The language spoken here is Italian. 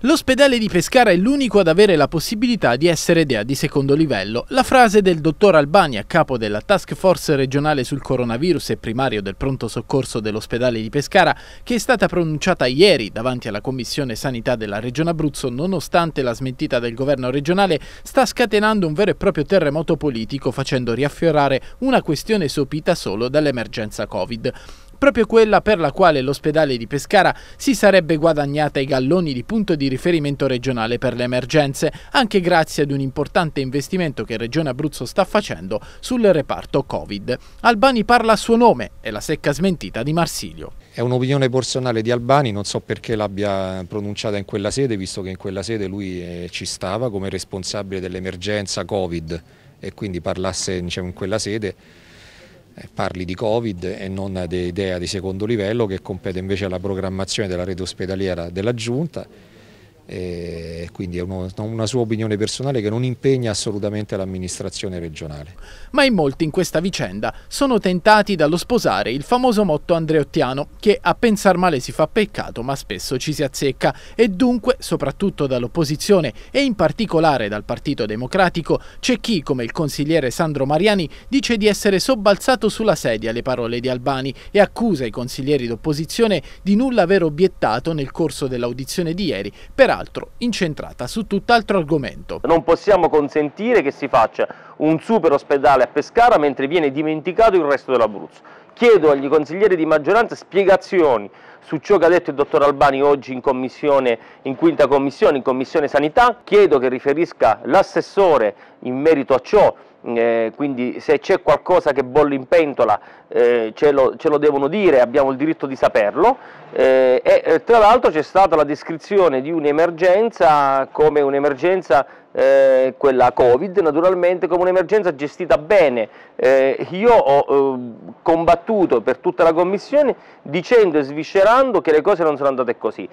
L'ospedale di Pescara è l'unico ad avere la possibilità di essere DEA di secondo livello. La frase del dottor Albani, a capo della task force regionale sul coronavirus e primario del pronto soccorso dell'ospedale di Pescara, che è stata pronunciata ieri davanti alla Commissione Sanità della Regione Abruzzo, nonostante la smentita del governo regionale, sta scatenando un vero e proprio terremoto politico, facendo riaffiorare una questione sopita solo dall'emergenza Covid proprio quella per la quale l'ospedale di Pescara si sarebbe guadagnata i galloni di punto di riferimento regionale per le emergenze, anche grazie ad un importante investimento che Regione Abruzzo sta facendo sul reparto Covid. Albani parla a suo nome e la secca smentita di Marsilio. È un'opinione personale di Albani, non so perché l'abbia pronunciata in quella sede, visto che in quella sede lui eh, ci stava come responsabile dell'emergenza Covid e quindi parlasse diciamo, in quella sede eh, parli di Covid e non di idea di secondo livello che compete invece alla programmazione della rete ospedaliera della Giunta e quindi è uno, una sua opinione personale che non impegna assolutamente l'amministrazione regionale. Ma in molti in questa vicenda sono tentati dallo sposare il famoso motto andreottiano che a pensar male si fa peccato ma spesso ci si azzecca e dunque soprattutto dall'opposizione e in particolare dal Partito Democratico c'è chi come il consigliere Sandro Mariani dice di essere sobbalzato sulla sedia alle parole di Albani e accusa i consiglieri d'opposizione di nulla aver obiettato nel corso dell'audizione di ieri per peraltro incentrata su tutt'altro argomento. Non possiamo consentire che si faccia un super ospedale a Pescara mentre viene dimenticato il resto dell'Abruzzo. Chiedo agli consiglieri di maggioranza spiegazioni su ciò che ha detto il dottor Albani oggi in commissione, in quinta commissione, in commissione sanità. Chiedo che riferisca l'assessore in merito a ciò eh, quindi se c'è qualcosa che bolle in pentola eh, ce, lo, ce, lo, devono dire, abbiamo il diritto di saperlo eh, e eh, tra l'altro c'è stata la descrizione di un'emergenza come un'emergenza eh, quella Covid, naturalmente come un'emergenza gestita bene. Eh, io ho eh, combattuto per tutta la Commissione dicendo e sviscerando che le cose non sono andate così.